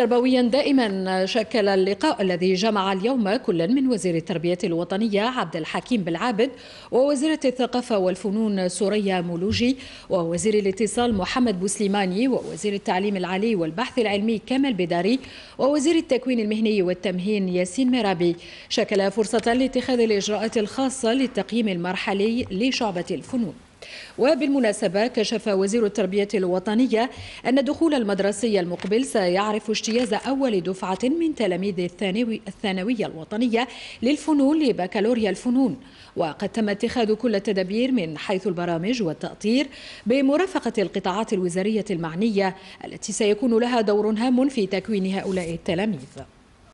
تربويا دائما شكل اللقاء الذي جمع اليوم كل من وزير التربية الوطنية عبد الحكيم بالعابد ووزيرة الثقافة والفنون سوريا مولوجي ووزير الاتصال محمد بوسليماني ووزير التعليم العالي والبحث العلمي كمال بداري ووزير التكوين المهني والتمهين ياسين مرابي شكل فرصة لاتخاذ الإجراءات الخاصة للتقييم المرحلي لشعبة الفنون وبالمناسبة كشف وزير التربية الوطنية أن دخول المدرسي المقبل سيعرف اجتياز أول دفعة من تلاميذ الثانوي الثانوية الوطنية للفنون لبكالوريا الفنون وقد تم اتخاذ كل التدابير من حيث البرامج والتأطير بمرافقة القطاعات الوزارية المعنية التي سيكون لها دور هام في تكوين هؤلاء التلاميذ